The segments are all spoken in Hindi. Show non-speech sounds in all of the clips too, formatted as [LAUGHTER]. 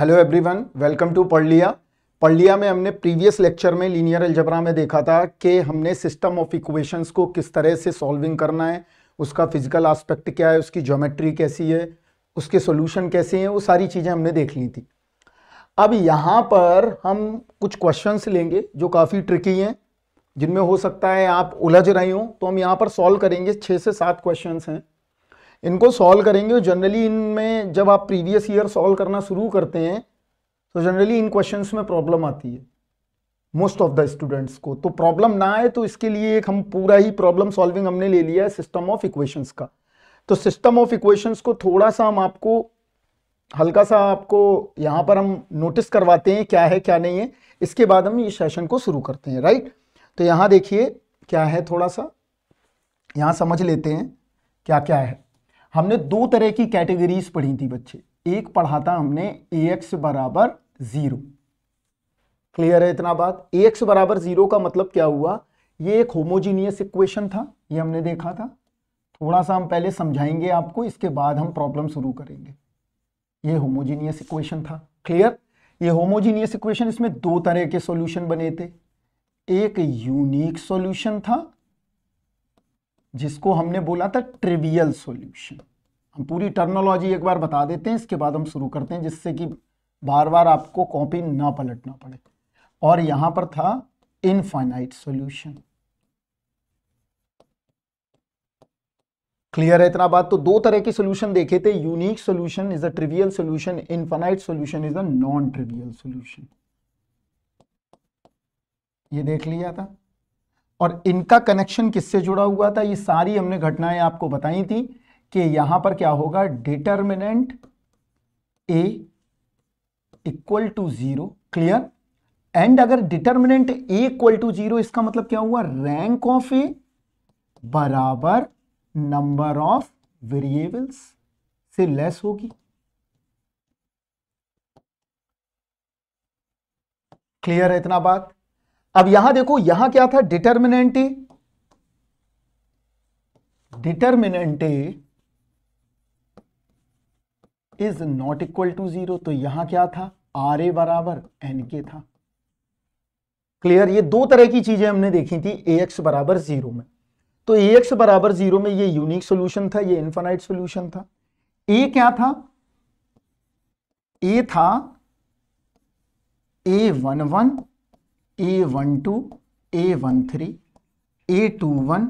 हेलो एवरीवन वेलकम टू पढ़ लिया में हमने प्रीवियस लेक्चर में लीनियर एल्जबरा में देखा था कि हमने सिस्टम ऑफ इक्वेशंस को किस तरह से सॉल्विंग करना है उसका फिजिकल आस्पेक्ट क्या है उसकी ज्योमेट्री कैसी है उसके सॉल्यूशन कैसे हैं वो सारी चीज़ें हमने देख ली थी अब यहाँ पर हम कुछ क्वेश्चन लेंगे जो काफ़ी ट्रिकी हैं जिनमें हो सकता है आप उलझ रही हो तो हम यहाँ पर सॉल्व करेंगे छः से सात क्वेश्चन हैं इनको सॉल्व करेंगे और जनरली इनमें जब आप प्रीवियस ईयर सॉल्व करना शुरू करते हैं तो जनरली इन क्वेश्चन में प्रॉब्लम आती है मोस्ट ऑफ द स्टूडेंट्स को तो प्रॉब्लम ना आए तो इसके लिए एक हम पूरा ही प्रॉब्लम सॉल्विंग हमने ले लिया है सिस्टम ऑफ इक्वेशंस का तो सिस्टम ऑफ इक्वेशंस को थोड़ा सा हम आपको हल्का सा आपको यहाँ पर हम नोटिस करवाते हैं क्या है क्या नहीं है इसके बाद हम ये सेशन को शुरू करते हैं राइट तो यहाँ देखिए क्या है थोड़ा सा यहाँ समझ लेते हैं क्या क्या है हमने दो तरह की कैटेगरीज पढ़ी थी बच्चे एक पढ़ा था हमने ए एक्स बराबर जीरो क्लियर है इतना बात ए एक्स बराबर जीरो का मतलब क्या हुआ ये एक होमोजीनियस इक्वेशन था ये हमने देखा था थोड़ा सा हम पहले समझाएंगे आपको इसके बाद हम प्रॉब्लम शुरू करेंगे ये होमोजीनियस इक्वेशन था क्लियर ये होमोजीनियस इक्वेशन इसमें दो तरह के सॉल्यूशन बने थे एक यूनिक सॉल्यूशन था जिसको हमने बोला था ट्रिवियल सॉल्यूशन हम पूरी टर्नोलॉजी एक बार बता देते हैं इसके बाद हम शुरू करते हैं जिससे कि बार बार आपको कॉपी ना पलटना पड़े और यहां पर था इनफाइनाइट सॉल्यूशन क्लियर है इतना बात तो दो तरह के सोल्यूशन देखे थे unique solution is a trivial solution infinite solution is a non trivial solution ये देख लिया था और इनका कनेक्शन किससे जुड़ा हुआ था ये सारी हमने घटनाएं आपको बताई थी कि यहां पर क्या होगा determinant A equal to zero clear and अगर determinant A equal to zero इसका मतलब क्या हुआ रैंक ऑफ ए बराबर नंबर ऑफ वेरिएबल्स से लेस होगी क्लियर है इतना बात अब यहां देखो यहां क्या था determinant A determinant is not equal to zero तो यहां क्या था आर ए बराबर एन के था क्लियर ये दो तरह की चीजें हमने देखी थी ए एक्स बराबर जीरो में तो ए एक्स बराबर जीरो में ये यूनिक सोल्यूशन था ये इन्फानाइट सोल्यूशन था ए क्या था ए था A one one A one two A one three A two one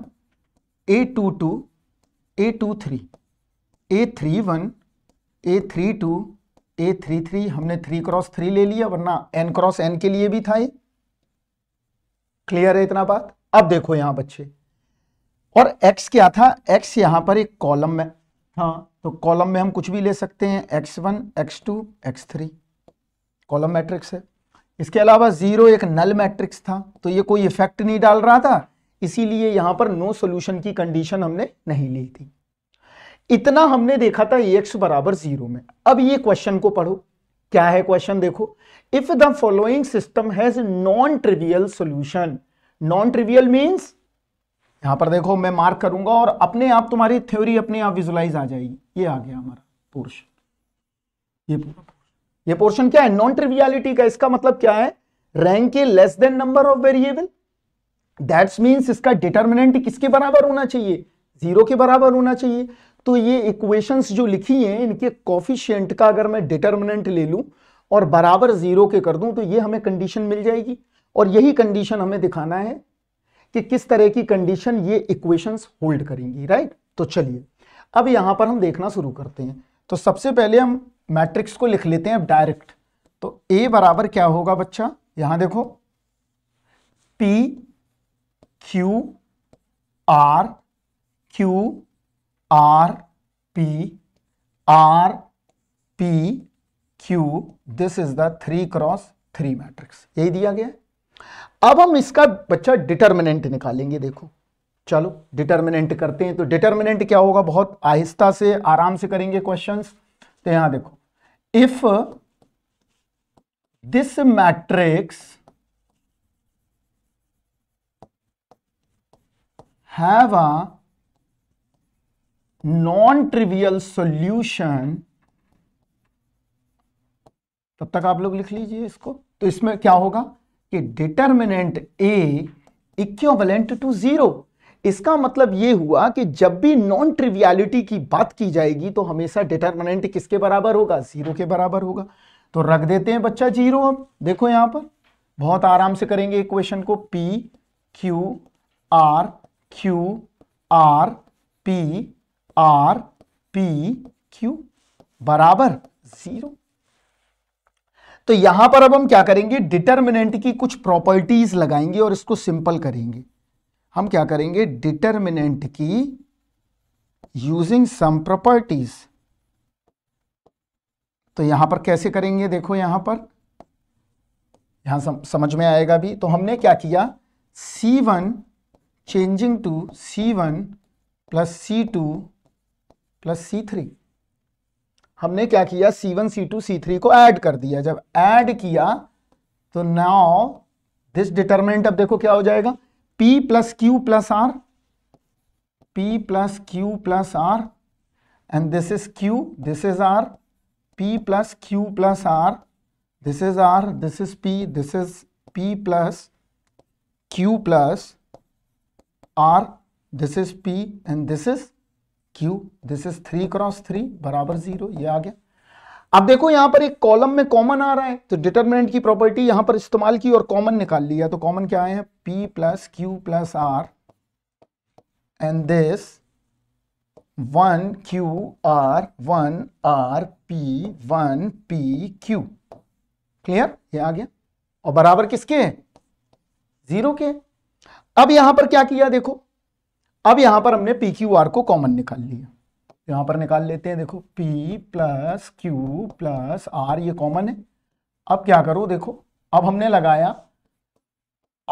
A two two A two three A three one A three two A three three हमने थ्री क्रॉस थ्री ले लिया वरना एन क्रॉस एन के लिए भी था ये क्लियर है इतना बात अब देखो यहाँ बच्चे और एक्स क्या था एक्स यहाँ पर एक कॉलम में हाँ तो कॉलम में हम कुछ भी ले सकते हैं X one X two X three column matrix है इसके अलावा जीरो एक नल मैट्रिक्स था तो ये कोई इफेक्ट नहीं डाल रहा था इसीलिए यहां पर नो सोल्यूशन की कंडीशन हमने नहीं ली थी इतना हमने देखा था एक्स बराबर जीरो में अब ये क्वेश्चन को पढ़ो क्या है क्वेश्चन देखो if the following system has non trivial solution non trivial means यहां पर देखो मैं मार्क करूंगा और अपने आप तुम्हारी थ्योरी अपने आप विजुलाइज आ जाएगी ये आ गया हमारा पोर्शन ये पूरा ये पोर्शन क्या है नॉन ट्रिवियलिटी का इसका मतलब क्या है rank A less than number of variable that's means इसका डिटर्मिनेंट किसके बराबर होना चाहिए जीरो के बराबर होना चाहिए तो ये इक्वेशंस जो लिखी हैं इनके कॉफिशियंट का अगर मैं डिटर्मिनेंट ले लूं और बराबर जीरो के कर दूं तो ये हमें कंडीशन मिल जाएगी और यही कंडीशन हमें दिखाना है कि किस तरह की कंडीशन ये इक्वेशंस होल्ड करेंगी राइट तो चलिए अब यहां पर हम देखना शुरू करते हैं तो सबसे पहले हम मैट्रिक्स को लिख लेते हैं डायरेक्ट तो ए बराबर क्या होगा बच्चा यहां देखो P Q R Q R P R P Q this is the three cross three matrix यही दिया गया अब हम इसका बच्चा डिटर्मिनेंट निकालेंगे देखो चलो डिटर्मिनेंट करते हैं तो डिटर्मिनेंट क्या होगा बहुत आहिस्ता से आराम से करेंगे क्वेश्चंस तो यहां देखो if this matrix have a non-trivial solution तब तक आप लोग लिख लीजिए इसको तो इसमें क्या होगा कि determinant A equivalent to zero इसका मतलब ये हुआ कि जब भी नॉन ट्रिवियलिटी की बात की जाएगी तो हमेशा डिटर्मिनेंट किसके बराबर होगा जीरो के बराबर होगा तो रख देते हैं बच्चा जीरो अब देखो यहां पर बहुत आराम से करेंगे इक्वेशन को P Q R Q R P R P Q बराबर जीरो तो यहां पर अब हम क्या करेंगे डिटर्मिनेंट की कुछ प्रॉपर्टीज लगाएंगे और इसको सिंपल करेंगे हम क्या करेंगे डिटर्मिनेंट की यूजिंग सम प्रॉपर्टीज तो यहां पर कैसे करेंगे देखो यहां पर यहां समझ में आएगा भी तो हमने क्या किया C1 one changing to C1 one plus C two plus C three हमने क्या किया C1, C2, C3 को ऐड कर दिया जब ऐड किया तो नाउ दिस डिटर्मिनेंट अब देखो क्या हो जाएगा P plus Q plus R P plus Q plus R and this is q this is r p plus q plus r this is r this is p this is p plus q plus r this is p and this is q this is 3 cross 3 बराबर 0 ये आ गया अब देखो यहां पर एक कॉलम में कॉमन आ रहा है तो डिटर्मिनेंट की प्रॉपर्टी यहां पर इस्तेमाल की और कॉमन निकाल लिया तो कॉमन क्या आए हैं P plus Q plus R and this one Q R one R P one P Q clear ये आ गया और बराबर किसके हैं जीरो के अब यहां पर क्या किया देखो अब यहां पर हमने पी क्यू आर को कॉमन निकाल लिया यहां पर निकाल लेते हैं देखो P plus Q plus R ये कॉमन है अब क्या करो देखो अब हमने लगाया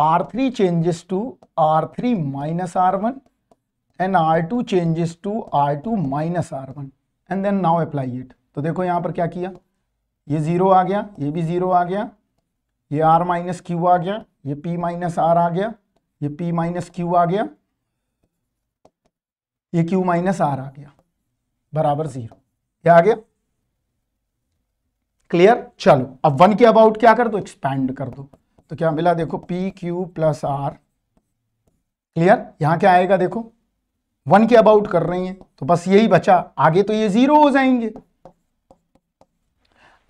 R3 three three changes to R minus R one and R two changes to R two minus R one and then now apply it तो देखो यहां पर क्या किया ये ज़ीरो आ गया ये भी ज़ीरो आ गया ये R माइनस क्यू आ गया ये P माइनस आर आ गया ये P माइनस क्यू आ गया ये Q माइनस आर आ गया बराबर जीरो क्या आ गया क्लियर चलो अब वन के अबाउट क्या कर दो एक्सपैंड कर दो तो क्या मिला देखो P Q plus R clear यहां क्या आएगा देखो वन के अबाउट कर रही है तो बस यही बचा आगे तो ये जीरो हो जाएंगे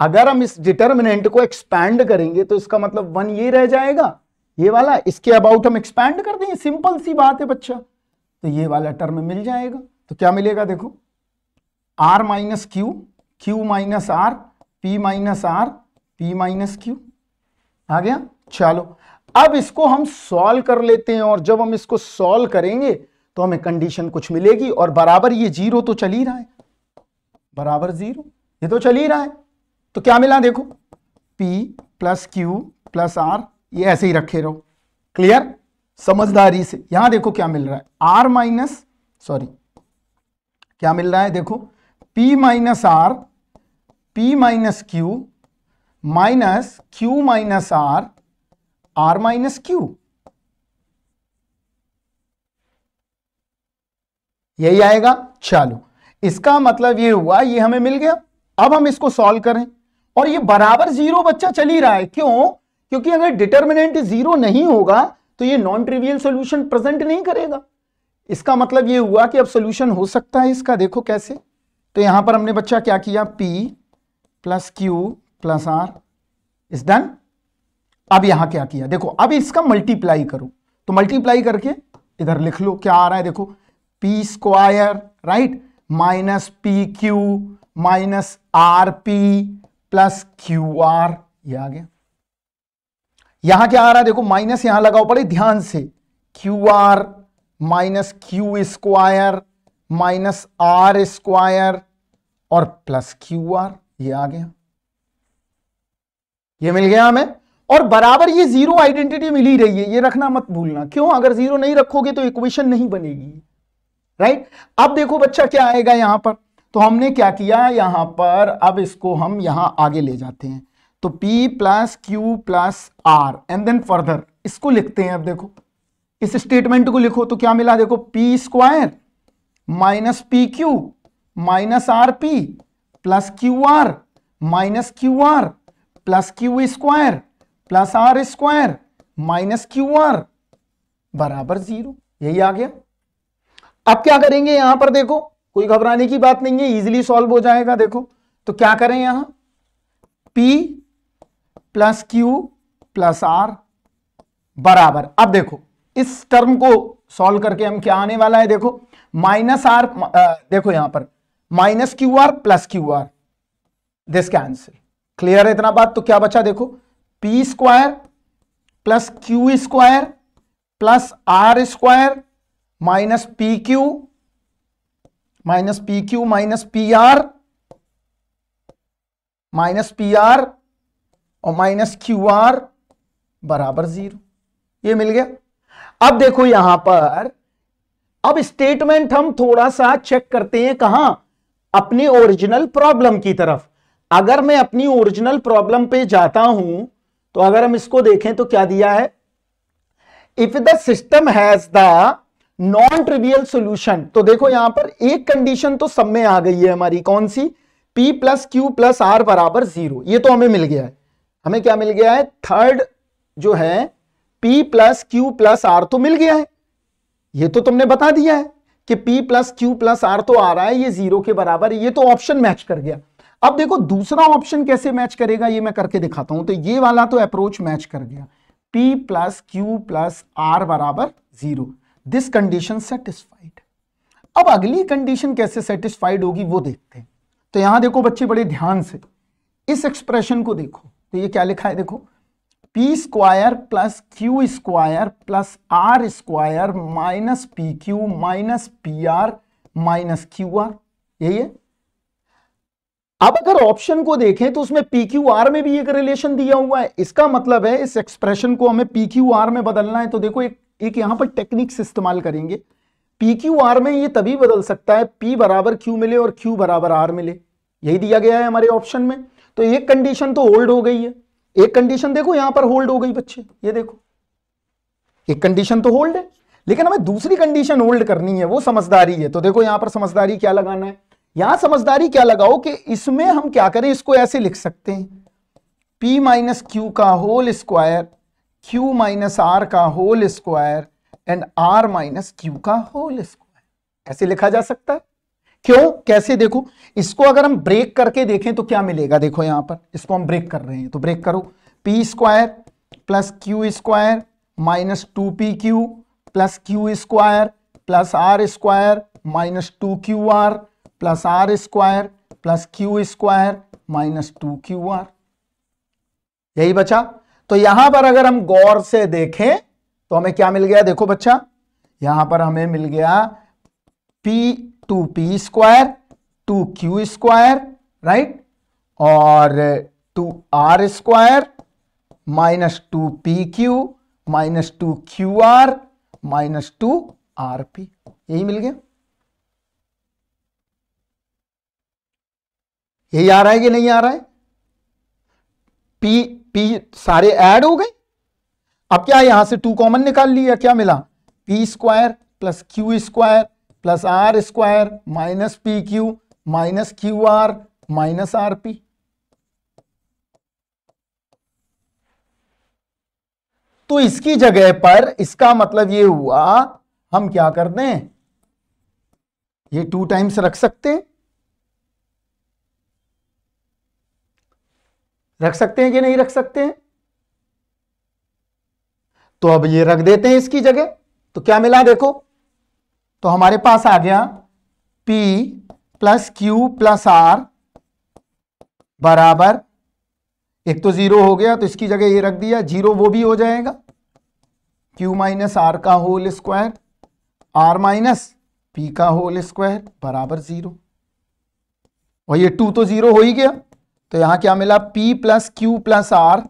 अगर हम इस डिटर्मिनेंट को एक्सपैंड करेंगे तो इसका मतलब वन ये रह जाएगा ये वाला इसके अबाउट हम एक्सपैंड कर देंगे सिंपल सी बात है बच्चा तो ये वाला टर्म मिल जाएगा तो क्या मिलेगा देखो R minus Q Q minus R P minus R P minus Q आ गया चलो अब इसको हम सॉल्व कर लेते हैं और जब हम इसको सॉल्व करेंगे तो हमें कंडीशन कुछ मिलेगी और बराबर ये जीरो तो चल ही रहा है बराबर जीरो ये तो चल ही रहा है तो क्या मिला देखो P plus Q plus R ये ऐसे ही रखे रहो क्लियर समझदारी से यहां देखो क्या मिल रहा है आर माइनस सॉरी क्या मिल रहा है देखो P minus R P minus Q minus Q minus R R minus Q यही आएगा चलो इसका मतलब ये हुआ ये हमें मिल गया अब हम इसको सॉल्व करें और ये बराबर जीरो बच्चा चल ही रहा है क्यों क्योंकि अगर डिटर्मिनेंट जीरो नहीं होगा तो ये नॉन ट्रिवियल सोल्यूशन प्रेजेंट नहीं करेगा इसका मतलब ये हुआ कि अब सोल्यूशन हो सकता है इसका देखो कैसे तो यहां पर हमने बच्चा क्या किया P plus Q plus R is done अब यहां क्या किया देखो अब इसका मल्टीप्लाई करो तो मल्टीप्लाई करके इधर लिख लो क्या आ रहा है देखो P square right minus P Q minus R P plus Q R ये आ गया यहां क्या आ रहा है देखो माइनस यहां लगाओ पड़े ध्यान से Q R minus Q square minus R square और प्लस क्यू आर ये आ गया ये मिल गया हमें और बराबर ये जीरो आइडेंटिटी मिल ही रही है ये रखना मत भूलना क्यों अगर जीरो नहीं रखोगे तो इक्वेशन नहीं बनेगी राइट अब देखो बच्चा क्या आएगा यहां पर तो हमने क्या किया यहां पर अब इसको हम यहां आगे ले जाते हैं तो p plus Q plus R and then further इसको लिखते हैं अब देखो इस स्टेटमेंट को लिखो तो क्या मिला देखो P square minus P Q minus R P plus Q R minus Q R plus Q square plus R square minus Q R बराबर जीरो यही आ गया अब क्या करेंगे यहां पर देखो कोई घबराने की बात नहीं है इजीली सॉल्व हो जाएगा देखो तो क्या करें यहां P plus Q plus R बराबर अब देखो इस टर्म को सॉल्व करके हम क्या आने वाला है देखो माइनस आर देखो यहां पर minus Q R plus Q R this cancel clear है इतना बात तो क्या बचा देखो P square plus Q square plus R square minus P Q minus P Q minus P R minus P R और माइनस क्यू आर बराबर जीरो ये मिल गया अब देखो यहां पर अब स्टेटमेंट हम थोड़ा सा चेक करते हैं कहां अपनी ओरिजिनल प्रॉब्लम की तरफ अगर मैं अपनी ओरिजिनल प्रॉब्लम पे जाता हूं तो अगर हम इसको देखें तो क्या दिया है if the system has the non trivial solution तो देखो यहां पर एक कंडीशन तो सब में आ गई है हमारी कौन सी p plus Q plus R बराबर जीरो ये तो हमें मिल गया है हमें क्या मिल गया है थर्ड जो है p plus Q plus R तो मिल गया है ये तो तुमने बता दिया है कि p plus Q plus R तो आ रहा है ये जीरो के बराबर है ये तो ऑप्शन मैच कर गया अब देखो दूसरा ऑप्शन कैसे मैच करेगा ये मैं करके दिखाता हूं तो ये वाला तो अप्रोच मैच कर गया p plus Q plus R बराबर जीरो दिस कंडीशन सेटिस्फाइड अब अगली कंडीशन कैसे सेटिस्फाइड होगी वो देखते हैं तो यहां देखो बच्चे बड़े ध्यान से इस एक्सप्रेशन को देखो तो ये क्या लिखा है देखो P square plus Q square plus R square minus P Q minus P R minus Q R यही है अब अगर ऑप्शन को देखें तो उसमें पी क्यू आर में भी एक रिलेशन दिया हुआ है इसका मतलब है इस एक्सप्रेशन को हमें पी क्यू आर में बदलना है तो देखो एक एक यहां पर टेक्निक्स इस्तेमाल करेंगे पी क्यू आर में ये तभी बदल सकता है पी बराबर क्यू मिले और क्यू बराबर आर मिले यही दिया गया है हमारे ऑप्शन में तो एक कंडीशन तो होल्ड हो गई है एक कंडीशन देखो यहां पर होल्ड हो गई बच्चे ये देखो एक कंडीशन तो होल्ड है लेकिन हमें दूसरी कंडीशन होल्ड करनी है वो समझदारी है तो देखो यहां पर समझदारी क्या लगाना है यहां समझदारी क्या लगाओ कि इसमें हम क्या करें इसको ऐसे लिख सकते हैं p माइनस क्यू का whole square q minus R का whole square and r minus Q का होल स्क्वायर ऐसे लिखा जा सकता है क्यों कैसे देखो इसको अगर हम ब्रेक करके देखें तो क्या मिलेगा देखो यहां पर इसको हम ब्रेक कर रहे हैं तो ब्रेक करो P square plus Q square minus two P Q plus Q square plus R square minus two Q R plus R square plus Q square minus two Q R यही बचा तो यहां पर अगर हम गौर से देखें तो हमें क्या मिल गया देखो बच्चा यहां पर हमें मिल गया P two P square two Q square right और two R square minus two P Q minus two Q R minus two R P यही मिल गया यही आ रहा है कि नहीं आ रहा है पी पी सारे ऐड हो गए अब क्या यहां से टू कॉमन निकाल लिया क्या मिला P square plus Q square plus R square minus P Q minus Q R minus R P तो इसकी जगह पर इसका मतलब ये हुआ हम क्या कर दें ये टू टाइम्स रख सकते हैं रख सकते हैं कि नहीं रख सकते हैं तो अब ये रख देते हैं इसकी जगह तो क्या मिला देखो तो हमारे पास आ गया P plus Q plus R बराबर एक तो जीरो हो गया तो इसकी जगह ये रख दिया जीरो वो भी हो जाएगा Q माइनस आर का whole square R minus P का होल स्क्वायर बराबर जीरो और ये टू तो जीरो हो ही गया तो यहां क्या मिला P plus Q plus R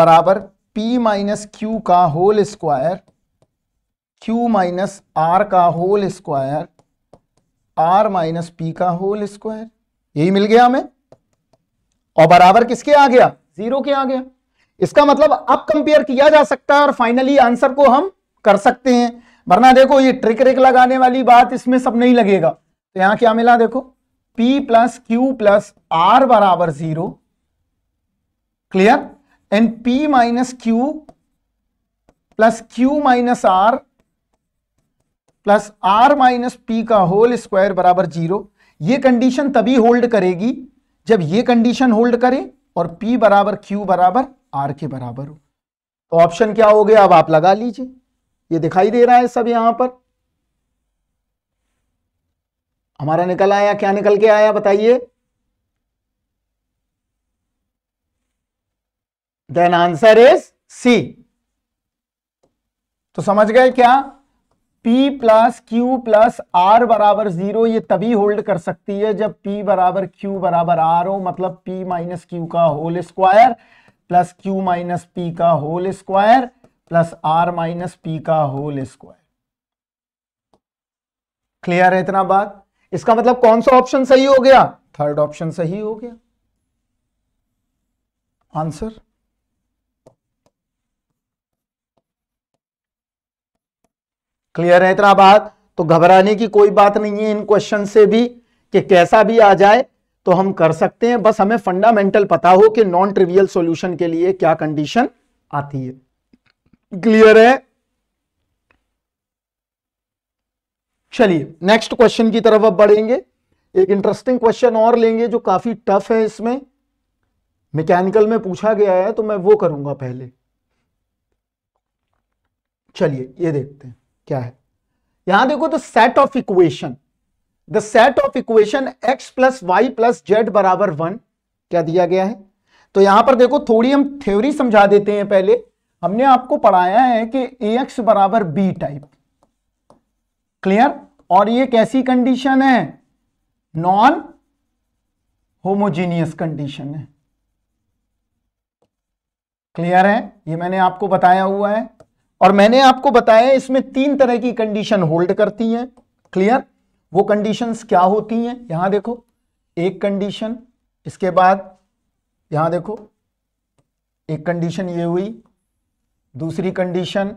बराबर P माइनस क्यू का whole square Q minus R का whole square R minus P का होल स्क्वायर यही मिल गया हमें और बराबर किसके आ गया जीरो के आ गया इसका मतलब अब कंपेयर किया जा सकता है और फाइनली आंसर को हम कर सकते हैं वरना देखो ये ट्रिक रिक लगाने वाली बात इसमें सब नहीं लगेगा तो यहां क्या मिला देखो P plus Q plus R बराबर zero clear and P minus Q plus Q minus R plus R minus P का होल स्क्वायर बराबर जीरो ये कंडीशन तभी होल्ड करेगी जब ये कंडीशन होल्ड करे और पी बराबर क्यू बराबर आर के बराबर हो तो ऑप्शन क्या हो गया अब आप लगा लीजिए ये दिखाई दे रहा है सब यहां पर हमारा निकल आया क्या निकल के आया बताइए देन आंसर इज सी तो समझ गए क्या P plus Q plus R बराबर जीरो ये तभी होल्ड कर सकती है जब P बराबर Q बराबर आर हो मतलब P माइनस क्यू का whole square plus Q minus P का whole square plus R minus P का होल स्क्वायर क्लियर है इतना बात इसका मतलब कौन सा ऑप्शन सही हो गया थर्ड ऑप्शन सही हो गया आंसर क्लियर है इतना बात तो घबराने की कोई बात नहीं है इन क्वेश्चन से भी कि कैसा भी आ जाए तो हम कर सकते हैं बस हमें फंडामेंटल पता हो कि नॉन ट्रिवियल सॉल्यूशन के लिए क्या कंडीशन आती है क्लियर है चलिए नेक्स्ट क्वेश्चन की तरफ अब बढ़ेंगे एक इंटरेस्टिंग क्वेश्चन और लेंगे जो काफी टफ है इसमें मैकेनिकल में पूछा गया है तो मैं वो करूंगा पहले चलिए ये देखते हैं क्या है यहां देखो तो set of equation the set of equation X plus Y plus Z बराबर वन क्या दिया गया है तो यहां पर देखो थोड़ी हम थ्योरी समझा देते हैं पहले हमने आपको पढ़ाया है कि ए एक्स बराबर बी टाइप क्लियर और ये कैसी कंडीशन है नॉन होमोजीनियस कंडीशन है क्लियर है ये मैंने आपको बताया हुआ है और मैंने आपको बताया इसमें तीन तरह की कंडीशन होल्ड करती हैं क्लियर वो कंडीशंस क्या होती हैं यहां देखो एक कंडीशन इसके बाद यहां देखो एक कंडीशन ये हुई दूसरी कंडीशन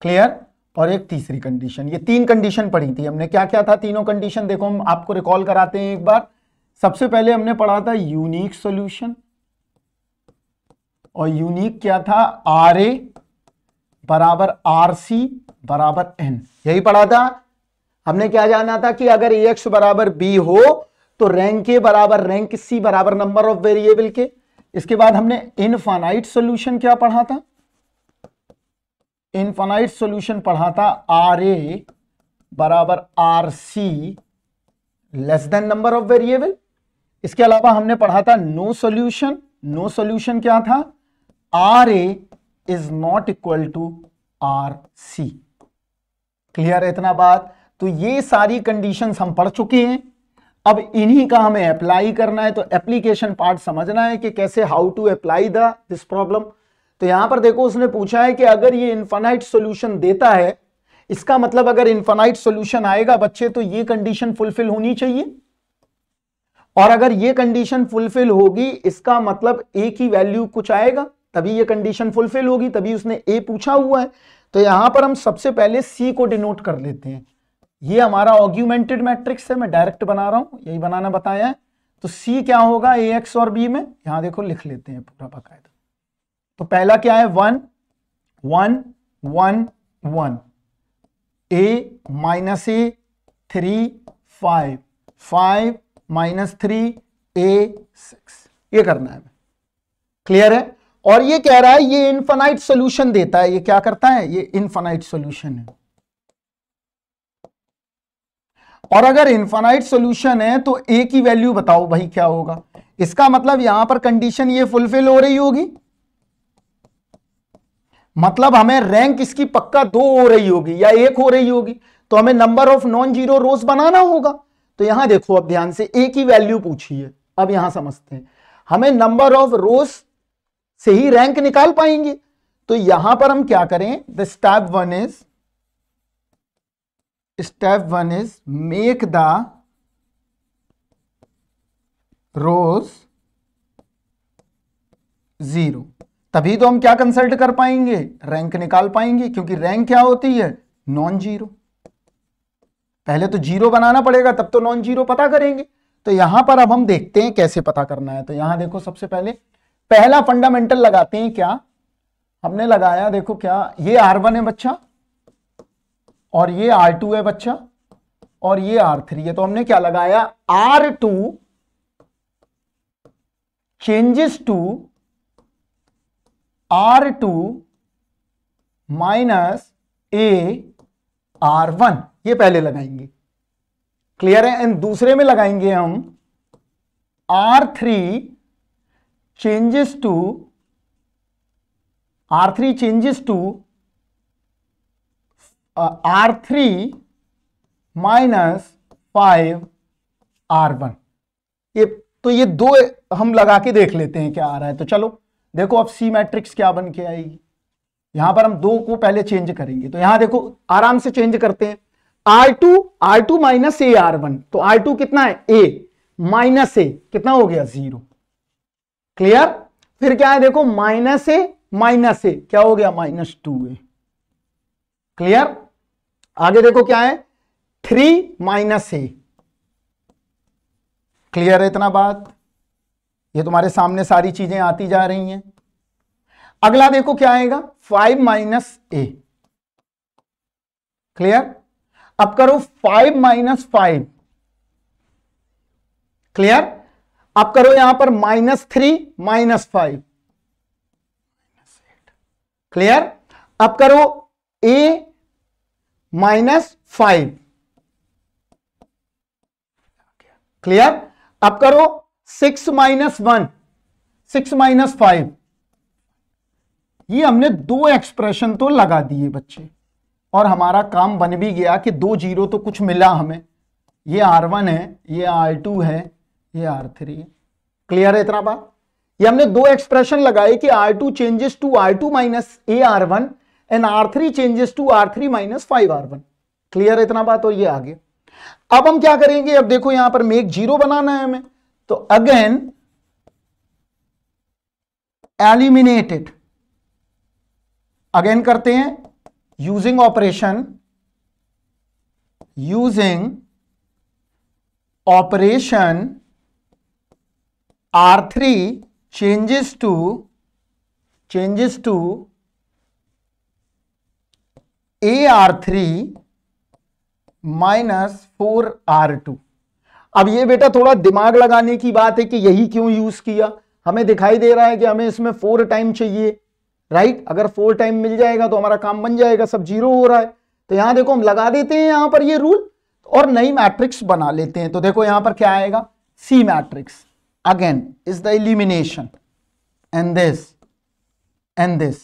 क्लियर और एक तीसरी कंडीशन ये तीन कंडीशन पढ़ी थी हमने क्या क्या था तीनों कंडीशन देखो हम आपको रिकॉल कराते हैं एक बार सबसे पहले हमने पढ़ा था यूनिक सॉल्यूशन और यूनिक क्या था आर ए बराबर आर सी बराबर एन यही पढ़ा था हमने क्या जाना था कि अगर ए एक्स बराबर बी हो तो रैंक ए बराबर रैंक सी बराबर नंबर ऑफ वेरिएबल के इसके बाद हमने इनफाइनाइट सॉल्यूशन क्या पढ़ा था इनफाइनाइट सॉल्यूशन पढ़ा था आर ए बराबर R C less than number of variable इसके अलावा हमने पढ़ा था नो सॉल्यूशन नो सॉल्यूशन क्या था R A is not equal to R C clear है इतना बात तो ये सारी कंडीशन हम पढ़ चुके हैं अब इन्हीं का हमें अप्लाई करना है तो एप्लीकेशन पार्ट समझना है कि कैसे how to apply the this problem तो यहां पर देखो उसने पूछा है कि अगर ये इन्फाइट सॉल्यूशन देता है इसका मतलब अगर इन्फाइट सॉल्यूशन आएगा बच्चे तो ये कंडीशन फुलफिल होनी चाहिए और अगर ये कंडीशन फुलफिल होगी इसका मतलब ए की वैल्यू कुछ आएगा तभी ये कंडीशन फुलफिल होगी तभी उसने ए पूछा हुआ है तो यहां पर हम सबसे पहले सी को डिनोट कर लेते हैं ये हमारा ऑग्यूमेंटेड मैट्रिक्स है मैं डायरेक्ट बना रहा हूं यही बनाना बताया है तो सी क्या होगा ए एक्स और बी में यहां देखो लिख लेते हैं पूरा बाकायदा तो पहला क्या है one one one one A minus A three five five minus three A six ये करना है क्लियर है और ये कह रहा है ये इनफाइनाइट सोल्यूशन देता है ये क्या करता है ये इनफाइट सोल्यूशन है और अगर इनफाइनाइट सोल्यूशन है तो ए की वैल्यू बताओ भाई क्या होगा इसका मतलब यहां पर कंडीशन ये फुलफिल हो रही होगी मतलब हमें रैंक इसकी पक्का दो हो रही होगी या एक हो रही होगी तो हमें number of non zero rows बनाना होगा तो यहां देखो अब ध्यान से ए की वैल्यू पूछिए अब यहां समझते हैं हमें नंबर ऑफ रोज से ही रैंक निकाल पाएंगे तो यहां पर हम क्या करें the step one is step one is make the rows zero तभी तो हम क्या कंसल्ट कर पाएंगे रैंक निकाल पाएंगे क्योंकि रैंक क्या होती है नॉन जीरो पहले तो जीरो बनाना पड़ेगा तब तो नॉन जीरो पता करेंगे तो यहां पर अब हम देखते हैं कैसे पता करना है तो यहां देखो सबसे पहले पहला फंडामेंटल लगाते हैं क्या हमने लगाया देखो क्या ये आर वन है बच्चा और ये आर टू है बच्चा और ये आर थ्री है तो हमने क्या लगाया R two changes to R two minus A R one ये पहले लगाएंगे क्लियर है एंड दूसरे में लगाएंगे हम R three changes to R3 changes to uh, R3 minus five R one ये तो ये दो हम लगा के देख लेते हैं क्या आ रहा है तो चलो देखो अब सी मैट्रिक्स क्या बन के आएगी यहां पर हम दो को पहले चेंज करेंगे तो यहां देखो आराम से चेंज करते हैं R two R two minus A R one तो आर टू कितना है ए माइनस ए कितना हो गया जीरो क्लियर फिर क्या है देखो माइनस ए माइनस ए क्या हो गया माइनस टू ए क्लियर आगे देखो क्या है थ्री माइनस ए क्लियर है इतना बात ये तुम्हारे सामने सारी चीजें आती जा रही हैं अगला देखो क्या आएगा फाइव माइनस ए क्लियर अब करो फाइव माइनस फाइव क्लियर आप करो यहां पर minus three minus five clear अब करो ए माइनस फाइव क्लियर अब करो six minus one six minus five ये हमने दो एक्सप्रेशन तो लगा दिए बच्चे और हमारा काम बन भी गया कि दो जीरो तो कुछ मिला हमें ये आर वन है ये आर टू है ये आर थ्री क्लियर है इतना बात ये हमने दो एक्सप्रेशन लगाए कि R two changes to R two minus A R one and R three changes to R three minus five R one clear है इतना बात और ये आगे अब हम क्या करेंगे अब देखो यहां पर मेक जीरो बनाना है हमें तो अगेन एलिमिनेटेड अगेन करते हैं using operation using operation R3 changes to changes to AR3 minus four R two अब ये बेटा थोड़ा दिमाग लगाने की बात है कि यही क्यों यूज किया हमें दिखाई दे रहा है कि हमें इसमें फोर टाइम चाहिए राइट अगर फोर टाइम मिल जाएगा तो हमारा काम बन जाएगा सब जीरो हो रहा है तो यहां देखो हम लगा देते हैं यहां पर ये रूल और नई मैट्रिक्स बना लेते हैं तो देखो यहां पर क्या आएगा C matrix again is the elimination and this and this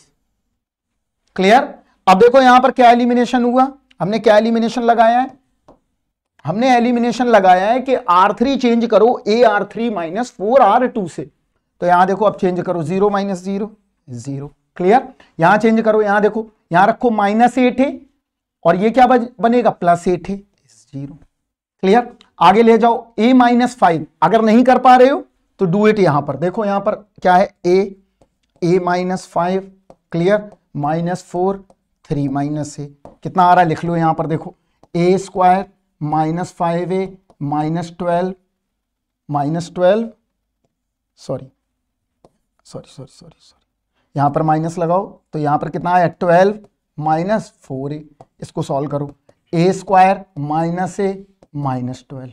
clear अब देखो यहां पर क्या elimination हुआ हमने क्या elimination लगाया है हमने एलिमिनेशन लगाया है कि R3 चेंज करो A R three minus four R two से तो यहां देखो अब चेंज करो zero minus zero zero clear यहां चेंज करो यहां देखो यहां रखो माइनस एट है और ये क्या बनेगा प्लस एट है जीरो क्लियर आगे ले जाओ a माइनस फाइव अगर नहीं कर पा रहे हो तो डू इट यहां पर देखो यहां पर क्या है A A minus five clear minus four three minus A कितना आ रहा है लिख लो यहां पर देखो A square minus five A minus twelve minus twelve sorry sorry sorry sorry sorry यहां पर माइनस लगाओ तो यहां पर कितना आया ट्वेल्व माइनस फोर ए इसको सॉल्व करो A square minus A minus twelve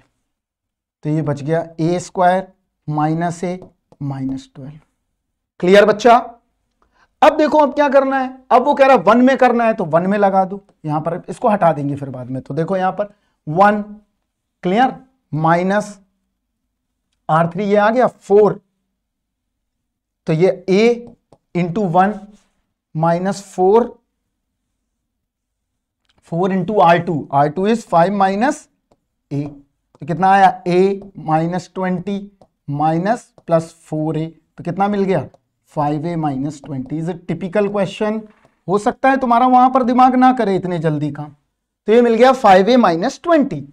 तो ये बच गया A square minus A minus twelve clear बच्चा अब देखो अब क्या करना है अब वो कह रहा है वन में करना है तो वन में लगा दो यहां पर इसको हटा देंगे फिर बाद में तो देखो यहां पर one clear minus R three ये आ गया फोर तो ये A into one minus four four into R two R two is five minus A तो कितना आया A minus twenty minus plus four A तो कितना मिल गया five A minus twenty is a typical question हो सकता है तुम्हारा वहां पर दिमाग ना करे इतने जल्दी का तो ये मिल गया फाइव ए माइनस ट्वेंटी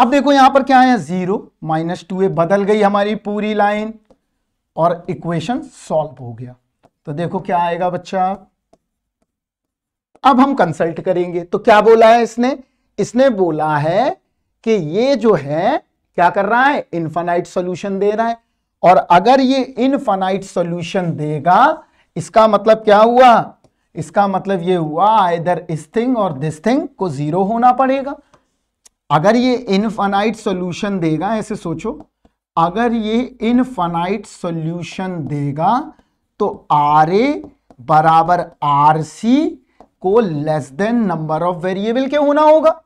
अब देखो यहां पर क्या है जीरो माइनस टू ए बदल गई हमारी पूरी लाइन और इक्वेशन सॉल्व हो गया तो देखो क्या आएगा बच्चा अब हम कंसल्ट करेंगे तो क्या बोला है इसने इसने बोला है कि ये जो है क्या कर रहा है इन्फाइट सॉल्यूशन दे रहा है और अगर ये इनफाइनाइट सॉल्यूशन देगा इसका मतलब क्या हुआ इसका मतलब ये हुआ इधर इस थिंग और दिस थिंग को जीरो होना पड़ेगा अगर ये इनफाइनाइट सॉल्यूशन देगा ऐसे सोचो अगर ये इनफाइनाइट सॉल्यूशन देगा तो आर ए बराबर आर सी को less than number of variable के होना होगा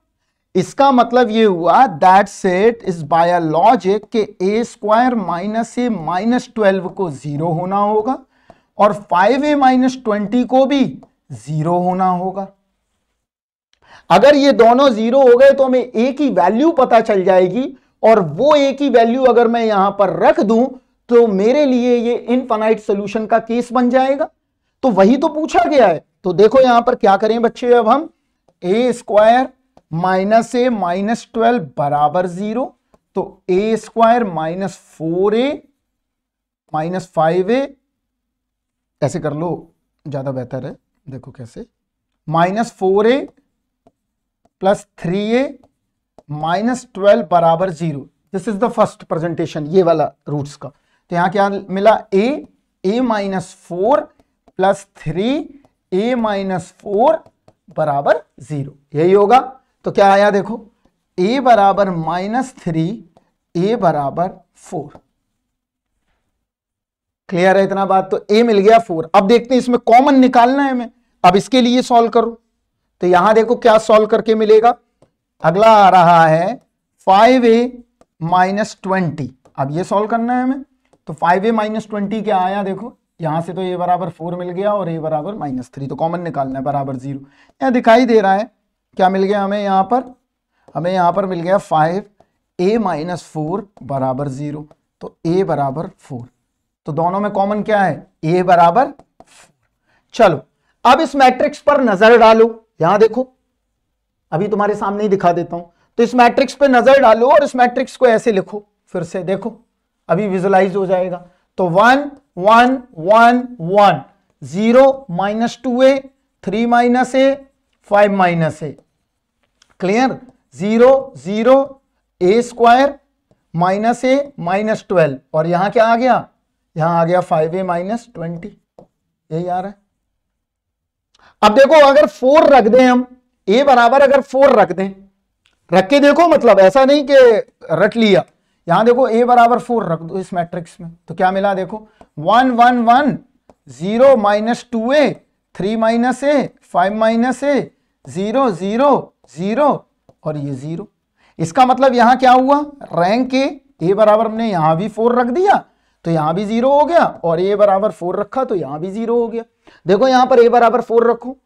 इसका मतलब ये हुआ that set is by logic के A square minus A minus twelve को जीरो होना होगा और फाइव ए माइनस ट्वेंटी को भी जीरो होना होगा अगर ये दोनों जीरो हो गए तो हमें ए की वैल्यू पता चल जाएगी और वो ए की वैल्यू अगर मैं यहां पर रख दूं तो मेरे लिए ये इनफाइनाइट सोल्यूशन का केस बन जाएगा तो वही तो पूछा गया है तो देखो यहां पर क्या करें बच्चे अब हम A square minus A minus twelve बराबर जीरो तो A square minus four A minus five A ऐसे कर लो ज़्यादा बेहतर है देखो कैसे minus four A plus three A minus twelve बराबर zero this is the first presentation ये वाला रूट्स का तो यहां क्या मिला A A minus four plus three A minus four बराबर जीरो यही होगा तो क्या आया देखो ए बराबर माइनस थ्री ए बराबर फोर क्लियर है इतना बात तो ए मिल गया फोर अब देखते हैं इसमें कॉमन निकालना है हमें अब इसके लिए सॉल्व करो तो यहां देखो क्या सॉल्व करके मिलेगा अगला आ रहा है फाइव ए माइनस ट्वेंटी अब ये सॉल्व करना है हमें तो फाइव ए माइनस ट्वेंटी क्या आया देखो यहां से तो ए बराबर फोर मिल गया और ए बराबर माइनस थ्री तो कॉमन निकालना है बराबर जीरो दिखाई दे रहा है क्या मिल गया हमें यहां पर हमें यहां पर मिल गया फाइव ए माइनस फोर बराबर ज़ीरो तो ए बराबर फोर तो दोनों में कॉमन क्या है ए बराबर चलो अब इस मैट्रिक्स पर नजर डालो यहां देखो अभी तुम्हारे सामने ही दिखा देता हूं तो इस मैट्रिक्स पर नजर डालो और इस मैट्रिक्स को ऐसे लिखो फिर से देखो अभी विजुलाइज हो जाएगा तो one one one one zero minus two A three minus A five minus A clear zero zero A square minus A minus twelve और यहां क्या आ गया यहां आ गया फाइव ए माइनस ट्वेंटी यही आ रहा है अब देखो अगर फोर रख दें हम ए बराबर अगर फोर रख दें रख के देखो मतलब ऐसा नहीं कि रट लिया यहां देखो ए बराबर फोर रख दो इस मैट्रिक्स में तो क्या मिला देखो one one one zero minus two A three minus A five minus A zero zero zero और ये ज़ीरो इसका मतलब यहां क्या हुआ रैंक ए ए बराबर हमने यहां भी फोर रख दिया तो यहां भी ज़ीरो हो गया और ए बराबर फोर रखा तो यहां भी ज़ीरो हो गया देखो यहां पर ए बराबर फोर रखो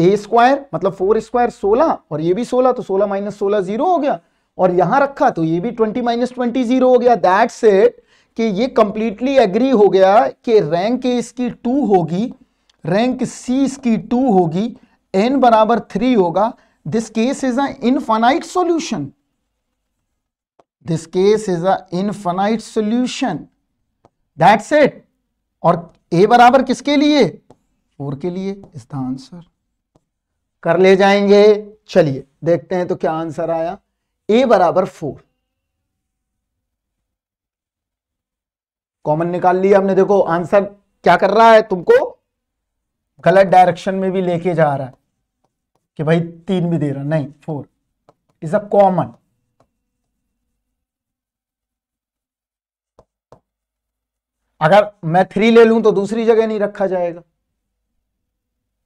ए स्क्वायर मतलब फोर स्क्वायर सोलह और ये भी सोलह तो सोलह माइनस सोलह जीरो हो गया और यहां रखा तो ये भी ट्वेंटी माइनस ट्वेंटी जीरो हो गया दैट्स इट कि ये कंप्लीटली एग्री हो गया कि रैंक ए इसकी टू होगी रैंक सी इसकी टू होगी एन बराबर थ्री होगा this case is infinite solution this case is infinite solution that that's it और ए बराबर किसके लिए फोर के लिए इस द आंसर कर ले जाएंगे चलिए देखते हैं तो क्या आंसर आया ए बराबर फोर कॉमन निकाल लिया हमने देखो आंसर क्या कर रहा है तुमको गलत डायरेक्शन में भी लेके जा रहा है कि भाई तीन भी दे रहा नहीं फोर इज अ कॉमन अगर मैं थ्री ले लूं तो दूसरी जगह नहीं रखा जाएगा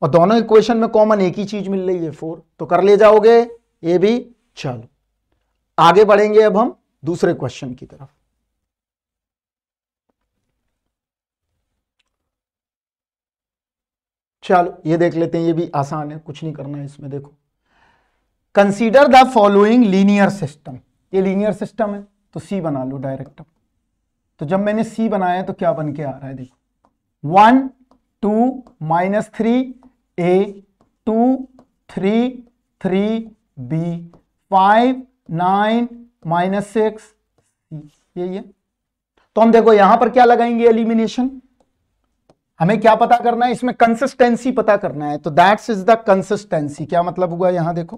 और दोनों इक्वेशन में कॉमन एक ही चीज मिल रही है फोर तो कर ले जाओगे ये भी चलो आगे बढ़ेंगे अब हम दूसरे क्वेश्चन की तरफ चलो ये देख लेते हैं ये भी आसान है कुछ नहीं करना है इसमें देखो consider the following linear system ये लीनियर सिस्टम है तो सी बना लो डायरेक्ट तो जब मैंने सी बनाया तो क्या बन के आ रहा है देखो one two minus three A two three three B five nine minus six यही है तो हम देखो यहां पर क्या लगाएंगे एलिमिनेशन हमें क्या पता करना है इसमें कंसिस्टेंसी पता करना है तो दैट्स इज द कंसिस्टेंसी क्या मतलब हुआ यहां देखो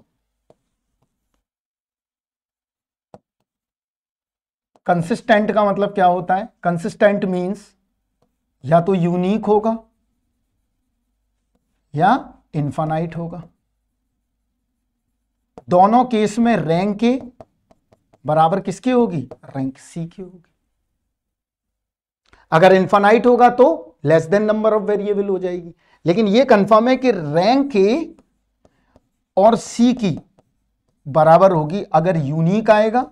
कंसिस्टेंट का मतलब क्या होता है कंसिस्टेंट मींस या तो यूनिक होगा या इन्फानाइट होगा दोनों केस में रैंक के बराबर किसकी होगी रैंक सी की होगी अगर इन्फानाइट होगा तो less than number of variable हो जाएगी लेकिन ये कंफर्म है कि रैंक ए और सी की बराबर होगी अगर यूनिक आएगा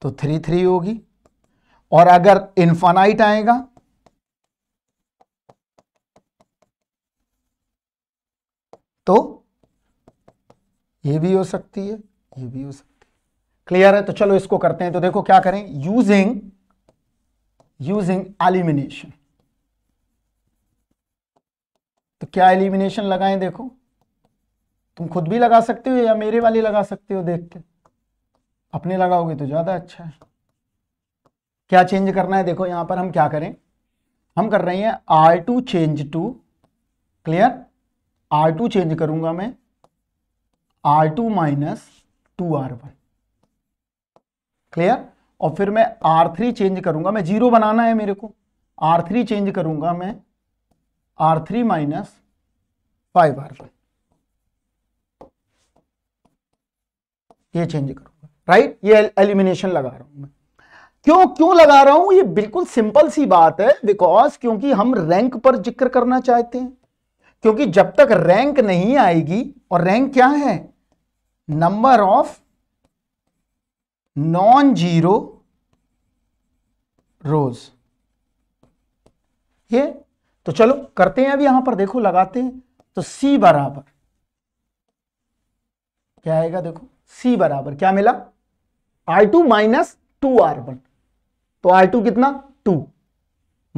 तो थ्री थ्री होगी और अगर इन्फानाइट आएगा तो ये भी हो सकती है ये भी हो सकती है क्लियर है तो चलो इसको करते हैं तो देखो क्या करें यूजिंग यूजिंग एलिमिनेशन तो क्या एलिमिनेशन लगाएं देखो तुम खुद भी लगा सकते हो या मेरे वाले लगा सकते हो देख के अपने लगाओगे तो ज़्यादा अच्छा है क्या चेंज करना है देखो यहां पर हम क्या करें हम कर रहे हैं R two change to clear R two change करूंगा मैं R two minus two R one clear और फिर मैं आर थ्री चेंज करूंगा मैं जीरो बनाना है मेरे को आर थ्री चेंज करूंगा मैं R three minus five R ये चेंज करूंगा राइट ये एलिमिनेशन लगा रहा हूं मैं क्यों क्यों लगा रहा हूं ये बिल्कुल सिंपल सी बात है बिकॉज क्योंकि हम रैंक पर जिक्र करना चाहते हैं क्योंकि जब तक रैंक नहीं आएगी और रैंक क्या है number of non zero rows ये तो चलो करते हैं अभी यहां पर देखो लगाते हैं तो C बराबर क्या आएगा देखो C बराबर क्या मिला R2 two minus two R one तो टू कितना two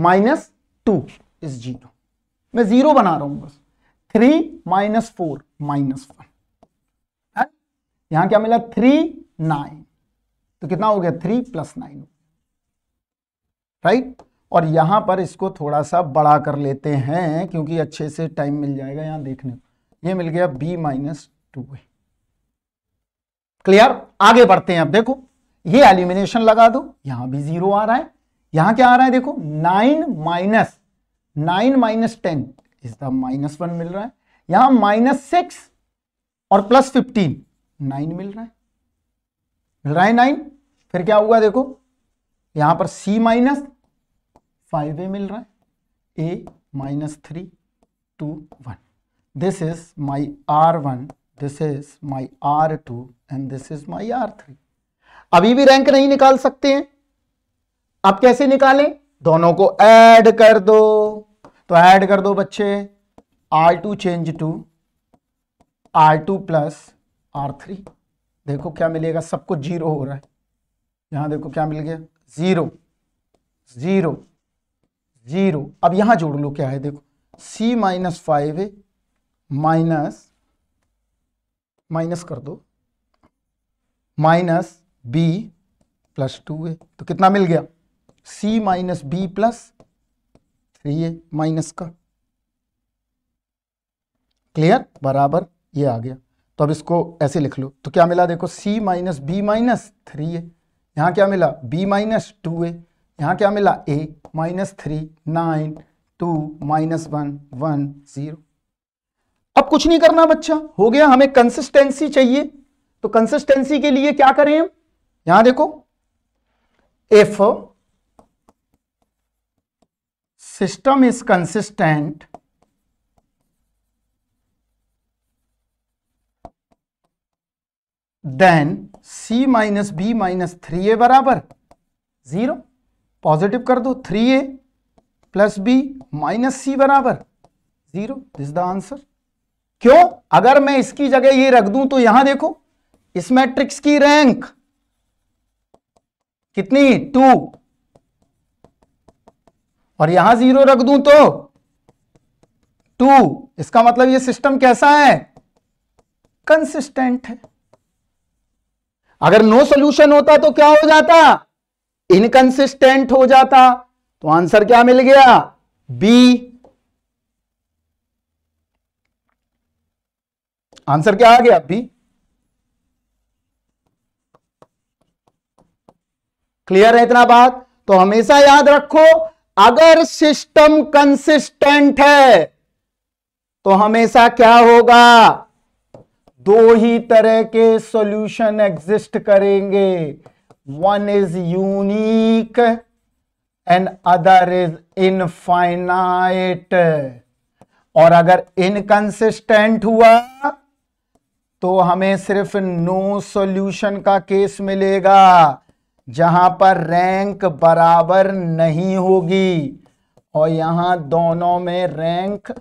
minus two is zero मैं जीरो बना रहा हूं बस three minus four minus one यहां क्या मिला थ्री नाइन तो कितना हो गया थ्री प्लस नाइन हो राइट और यहां पर इसको थोड़ा सा बड़ा कर लेते हैं क्योंकि अच्छे से टाइम मिल जाएगा यहां देखने को ये मिल गया B minus two A clear आगे बढ़ते हैं अब देखो ये एलिमिनेशन लगा दो यहां भी जीरो आ रहा है यहां क्या आ रहा है देखो nine minus nine minus ten is the minus one मिल रहा है यहां माइनस सिक्स और प्लस फिफ्टीन नाइन मिल रहा है मिल रहा है नाइन फिर क्या हुआ देखो यहां पर सी माइनस फाइव ए मिल रहा है A minus three two one this is my R one this is my R two and this is my R three अभी भी रैंक नहीं निकाल सकते हैं आप कैसे निकालें दोनों को ऐड कर दो तो ऐड कर दो बच्चे R two change to R two plus R three देखो क्या मिलेगा सबको जीरो हो रहा है यहां देखो क्या मिल गया जीरो जीरो जीरो अब यहां जोड़ लो क्या है देखो सी माइनस फाइव है माइनस माइनस कर दो माइनस बी प्लस टू है तो कितना मिल गया C minus B plus three है माइनस का क्लियर बराबर ये आ गया तो अब इसको ऐसे लिख लो तो क्या मिला देखो C minus B minus three है यहां क्या मिला बी माइनस टू है यहां क्या मिला A minus three nine two minus one one zero अब कुछ नहीं करना बच्चा हो गया हमें कंसिस्टेंसी चाहिए तो कंसिस्टेंसी के लिए क्या करें हम यहां देखो if system is consistent then C minus B minus three A बराबर जीरो पॉजिटिव कर दो three A plus B minus C बराबर जीरो दिस द आंसर क्यों अगर मैं इसकी जगह ये रख दूं तो यहां देखो इस मैट्रिक्स की रैंक कितनी टू और यहां जीरो रख दूं तो टू इसका मतलब ये सिस्टम कैसा है कंसिस्टेंट है अगर नो सोल्यूशन होता तो क्या हो जाता इनकंसिस्टेंट हो जाता तो आंसर क्या मिल गया बी आंसर क्या आ गया बी क्लियर है इतना बात तो हमेशा याद रखो अगर सिस्टम कंसिस्टेंट है तो हमेशा क्या होगा दो ही तरह के सॉल्यूशन एग्जिस्ट करेंगे one is unique and other is infinite और अगर इनकंसिस्टेंट हुआ तो हमें सिर्फ नो सॉल्यूशन का केस मिलेगा जहां पर रैंक बराबर नहीं होगी और यहां दोनों में रैंक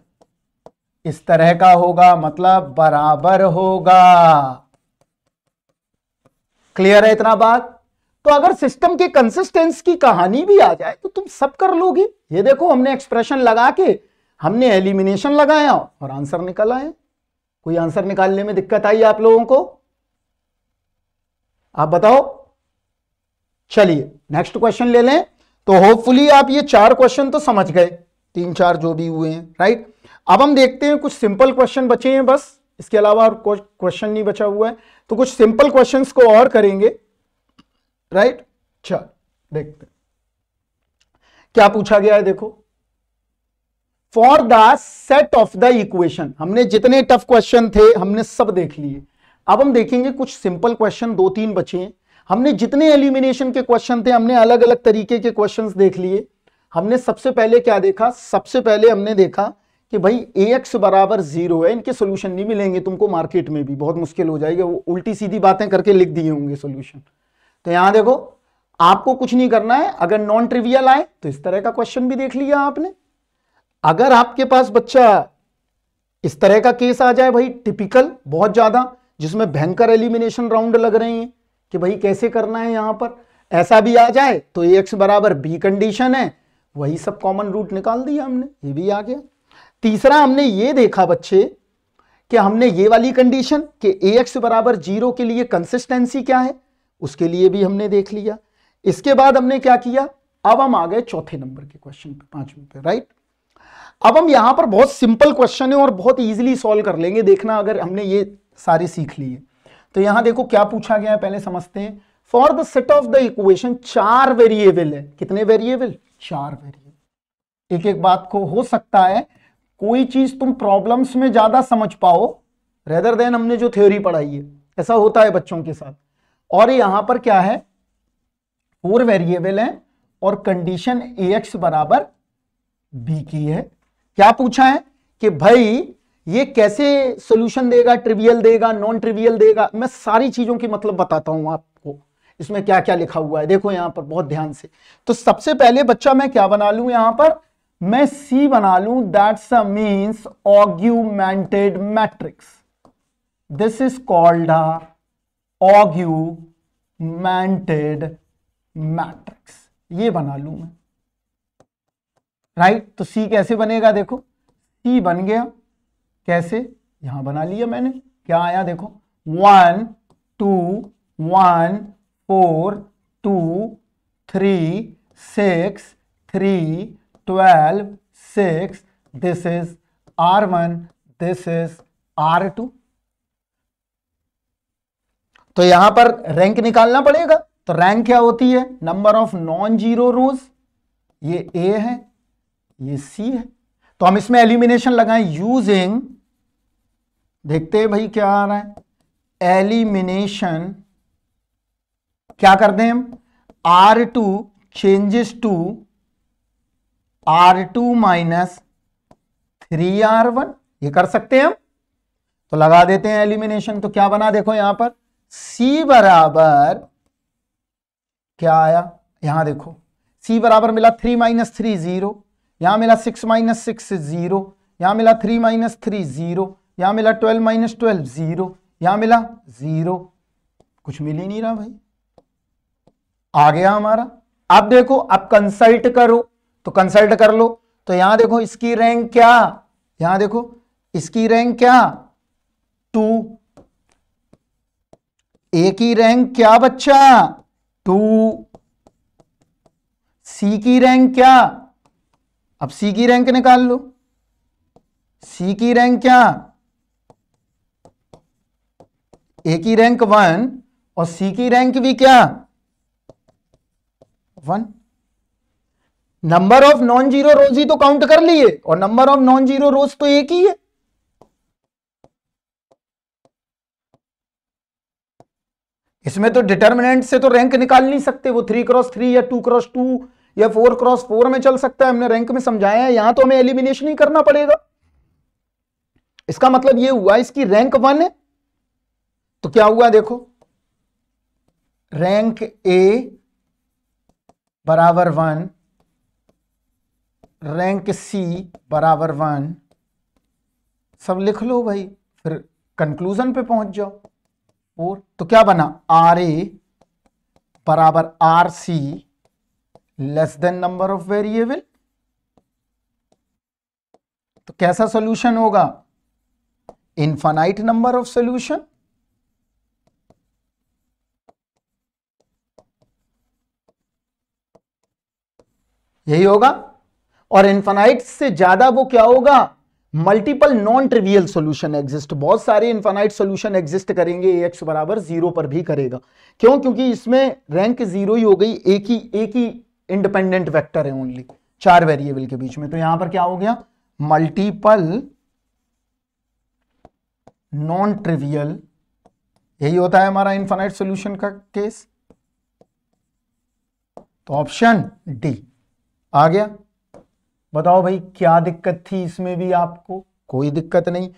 इस तरह का होगा मतलब बराबर होगा क्लियर है इतना बात तो अगर सिस्टम के कंसिस्टेंस की कहानी भी आ जाए तो तुम सब कर लोगे ये देखो हमने एक्सप्रेशन लगा के हमने एलिमिनेशन लगाया और आंसर निकल आए कोई आंसर निकालने में दिक्कत आई आप लोगों को आप बताओ चलिए नेक्स्ट क्वेश्चन ले लें तो होपफुली आप ये चार क्वेश्चन तो समझ गए तीन चार जो भी हुए हैं राइट अब हम देखते हैं कुछ सिंपल क्वेश्चन बचे हैं बस इसके अलावा और क्वेश्चन नहीं बचा हुआ है तो कुछ सिंपल क्वेश्चंस को और करेंगे राइट चल देखते क्या पूछा गया है देखो for the set of the equation हमने जितने टफ क्वेश्चन थे हमने सब देख लिए अब हम देखेंगे कुछ सिंपल क्वेश्चन दो तीन बचे हैं हमने जितने एलिमिनेशन के क्वेश्चन थे हमने अलग अलग तरीके के क्वेश्चन देख लिए हमने सबसे पहले क्या देखा सबसे पहले हमने देखा कि भाई ए एक्स बराबर जीरो है इनके सोल्यूशन नहीं मिलेंगे तुमको मार्केट में भी बहुत मुश्किल हो जाएगा वो उल्टी सीधी बातें करके लिख दिए होंगे सोल्यूशन तो यहां देखो आपको कुछ नहीं करना है अगर नॉन ट्रिवियल आए तो इस तरह का क्वेश्चन भी देख लिया आपने अगर आपके पास बच्चा इस तरह का केस आ जाए भाई टिपिकल बहुत ज्यादा जिसमें भयंकर एलिमिनेशन राउंड लग रही है कि भाई कैसे करना है यहां पर ऐसा भी आ जाए तो ए एक्स बराबर बी कंडीशन है वही सब कॉमन रूट निकाल दिया हमने ये भी आ गया तीसरा हमने ये देखा बच्चे कि हमने ये वाली कंडीशन कि ए एक्स बराबर जीरो के लिए कंसिस्टेंसी क्या है उसके लिए भी हमने देख लिया इसके बाद हमने क्या किया अब हम आ गए चौथे नंबर के क्वेश्चन पे पांचवें पे राइट अब हम यहां पर बहुत सिंपल क्वेश्चन है और बहुत इजीली सॉल्व कर लेंगे देखना अगर हमने ये सारे सीख लिए तो यहां देखो क्या पूछा गया है पहले समझते हैं for the set of the equation चार वेरिएबल है कितने वेरिएबल चार वेरिएबल एक एक बात को हो सकता है कोई चीज तुम प्रॉब्लम्स में ज्यादा समझ पाओ रेदर देन हमने जो थ्योरी पढ़ाई है ऐसा होता है बच्चों के साथ और यहां पर क्या है फोर वेरिएबल हैं और कंडीशन ए एक्स बराबर बी की है क्या पूछा है कि भाई ये कैसे सोल्यूशन देगा ट्रिवियल देगा नॉन ट्रिवियल देगा मैं सारी चीजों की मतलब बताता हूं आपको इसमें क्या क्या लिखा हुआ है देखो यहां पर बहुत ध्यान से तो सबसे पहले बच्चा मैं क्या बना लू यहां पर मैं सी बना लू that's means augmented matrix this is called augmented matrix ये बना लू मैं राइट तो सी कैसे बनेगा देखो सी बन गया कैसे यहां बना लिया मैंने क्या आया देखो one two one four two three six three twelve six this is R one this is R two तो यहां पर रैंक निकालना पड़ेगा तो रैंक क्या होती है number of non zero rows ये ए है ये सी है तो हम इसमें एलिमिनेशन लगाएं यूजिंग देखते हैं भाई क्या आ रहा है एलिमिनेशन क्या करते हैं हम R two changes to R two minus three R one ये कर सकते हैं हम तो लगा देते हैं एलिमिनेशन तो क्या बना देखो यहां पर सी बराबर क्या आया यहां देखो सी बराबर मिला थ्री माइनस थ्री जीरो यहां मिला सिक्स माइनस सिक्स जीरो यहां मिला थ्री माइनस थ्री जीरो यहां मिला ट्वेल्व माइनस ट्वेल्व जीरो यहां मिला जीरो कुछ मिल ही नहीं रहा भाई आ गया हमारा अब देखो अब कंसल्ट करो तो कंसल्ट कर लो तो यहां देखो इसकी रैंक क्या यहां देखो इसकी रैंक क्या टू ए की रैंक क्या बच्चा टू सी की रैंक क्या अब सी की रैंक निकाल लो सी की रैंक क्या ए की रैंक वन और सी की रैंक भी क्या one number of non zero rows ही तो काउंट कर लिए और number of non zero rows तो एक ही है इसमें तो डिटर्मिनेंट से तो रैंक निकाल नहीं सकते वो थ्री क्रॉस थ्री या टू क्रॉस टू या फोर क्रॉस फोर में चल सकता है हमने रैंक में समझाया है यहां तो हमें एलिमिनेशन ही करना पड़ेगा इसका मतलब ये हुआ इसकी रैंक वन है तो क्या हुआ देखो रैंक ए बराबर वन रैंक सी बराबर वन सब लिख लो भाई फिर कंक्लूजन पे पहुंच जाओ फोर तो क्या बना आर ए बराबर R C less than number of variable तो कैसा सॉल्यूशन होगा इनफाइट नंबर ऑफ सॉल्यूशन यही होगा और इन्फाइट से ज्यादा वो क्या होगा multiple non trivial solution exist बहुत सारे इन्फानाइट सॉल्यूशन एग्जिस्ट करेंगे एक्स बराबर जीरो पर भी करेगा क्यों क्योंकि इसमें रैंक जीरो ही हो गई एक ही एक ही इंडिपेंडेंट वेक्टर है ओनली चार वेरिएबल के बीच में तो यहां पर क्या हो गया मल्टीपल नॉन ट्रिवियल यही होता है हमारा इन्फानाइट सॉल्यूशन का केस तो ऑप्शन डी आ गया बताओ भाई क्या दिक्कत थी इसमें भी आपको कोई दिक्कत नहीं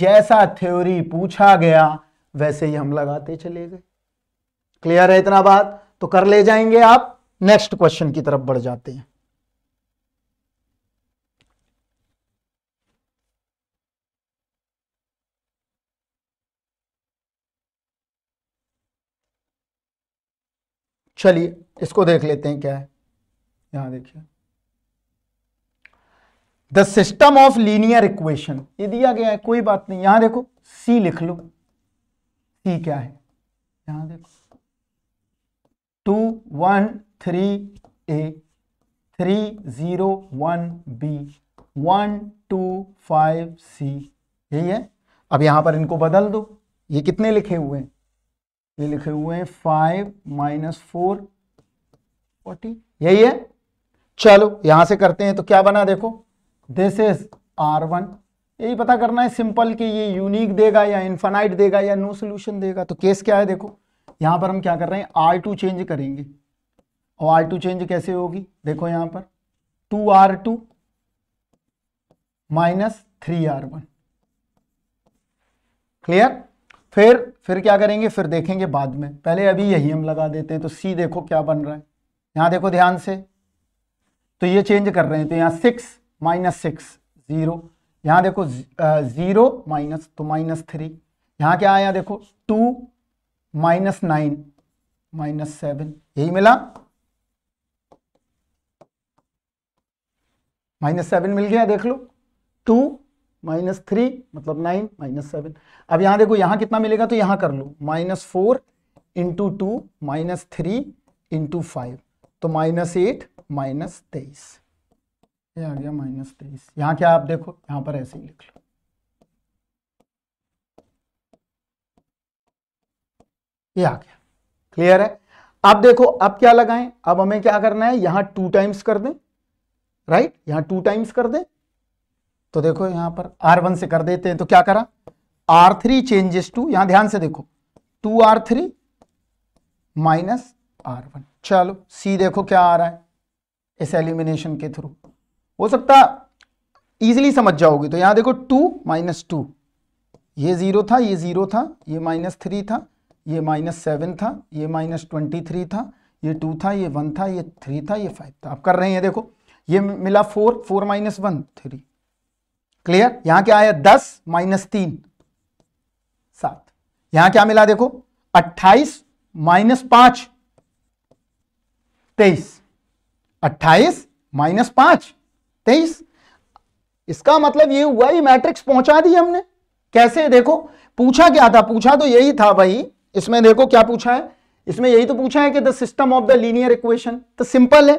जैसा थ्योरी पूछा गया वैसे ही हम लगाते चले गए क्लियर है इतना बात तो कर ले जाएंगे आप नेक्स्ट क्वेश्चन की तरफ बढ़ जाते हैं चलिए इसको देख लेते हैं क्या है यहां देखिए the system of linear equation ये दिया गया है कोई बात नहीं यहां देखो सी लिख लो सी क्या है यहां देखो two one three A three zero one B one two five C यही है अब यहां पर इनको बदल दो ये कितने लिखे हुए हैं ये लिखे हुए हैं फाइव माइनस फोर फोर्टी यही है चलो यहां से करते हैं तो क्या बना देखो दिस इज आर वन यही पता करना है सिंपल कि ये यूनिक देगा या इन्फानाइट देगा या नो सोल्यूशन देगा तो केस क्या है देखो यहां पर हम क्या कर रहे हैं आर टू चेंज करेंगे और आर टू चेंज कैसे होगी देखो यहां पर two R two minus three R one clear फिर फिर क्या करेंगे फिर देखेंगे बाद में पहले अभी यही हम लगा देते हैं तो सी देखो क्या बन रहा है यहां देखो ध्यान से तो ये चेंज कर रहे हैं तो यहां सिक्स माइनस सिक्स ज़ीरो यहाँ देखो ज़ीरो माइनस uh, तो माइनस थ्री यहाँ क्या आया देखो two minus nine minus seven यही मिला माइनस सेवन मिल गया देख लो टू माइनस थ्री मतलब नाइन माइनस सेवन अब यहां देखो यहां कितना मिलेगा तो यहां कर लो minus four into two minus three into five तो माइनस एट माइनस तेईस ये आ गया माइनस तेईस यहाँ क्या आप देखो यहाँ पर ऐसे ही लिख लो ये आ गया क्लियर है अब देखो अब क्या लगाएं अब हमें क्या करना है यहां टू टाइम्स कर दें राइट यहां टू टाइम्स कर दें तो देखो यहां पर आर वन से कर देते हैं तो क्या करा आर थ्री चेंजेस टू यहां ध्यान से देखो two R three minus R one चलो सी देखो क्या आ रहा है इस एलिमिनेशन के थ्रू हो सकता इजिली समझ जाओगे तो यहां देखो टू माइनस टू ये ज़ीरो था ये ज़ीरो था ये माइनस थ्री था ये माइनस सेवन था ये माइनस ट्वेंटी थ्री था ये टू था ये वन था ये थ्री था ये फाइव था आप कर रहे हैं देखो ये मिला four four minus one three clear यहां क्या आया दस माइनस तीन सात यहां क्या मिला देखो अट्ठाईस माइनस पांच तेईस अट्ठाईस माइनस पांच तेईस इसका मतलब ये हुआ ये मैट्रिक्स पहुंचा दी हमने कैसे देखो पूछा क्या था पूछा तो यही था भाई इसमें देखो क्या पूछा है इसमें यही तो पूछा है कि the system of the linear equation तो सिंपल है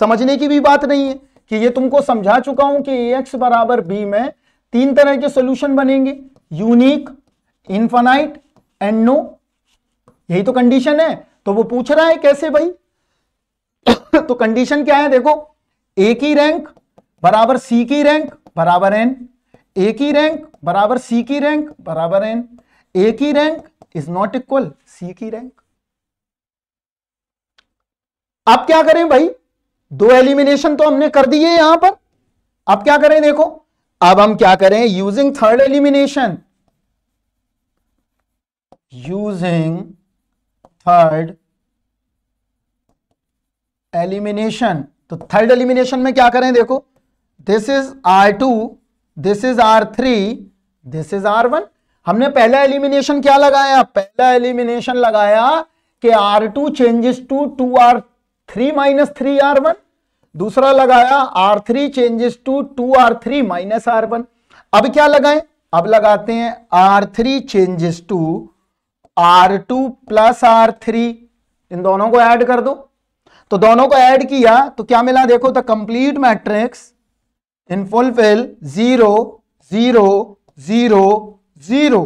समझने की भी बात नहीं है कि ये तुमको समझा चुका हूं कि एक्स बराबर बी में तीन तरह के सोल्यूशन बनेंगे यूनिक इन्फानाइट एंड नो यही तो कंडीशन है तो वो पूछ रहा है कैसे भाई [COUGHS] तो कंडीशन क्या है देखो एक ही रैंक बराबर सी की रैंक बराबर एन ए की रैंक बराबर सी की रैंक बराबर एन ए की rank is not equal C की रैंक अब क्या करें भाई दो एलिमिनेशन तो हमने कर दिए यहां पर अब क्या करें देखो अब हम क्या करें using third elimination using third elimination तो थर्ड एलिमिनेशन में क्या करें देखो this is R two this is R three this is R one हमने पहला एलिमिनेशन क्या लगाया पहला एलिमिनेशन लगाया कि R two changes to two R three minus three R one दूसरा लगाया R three changes to two R three minus R one अब क्या लगाए अब लगाते हैं R three changes to R two plus R three इन दोनों को ऐड कर दो तो दोनों को ऐड किया तो क्या मिला देखो the complete matrix in fulfill zero zero zero zero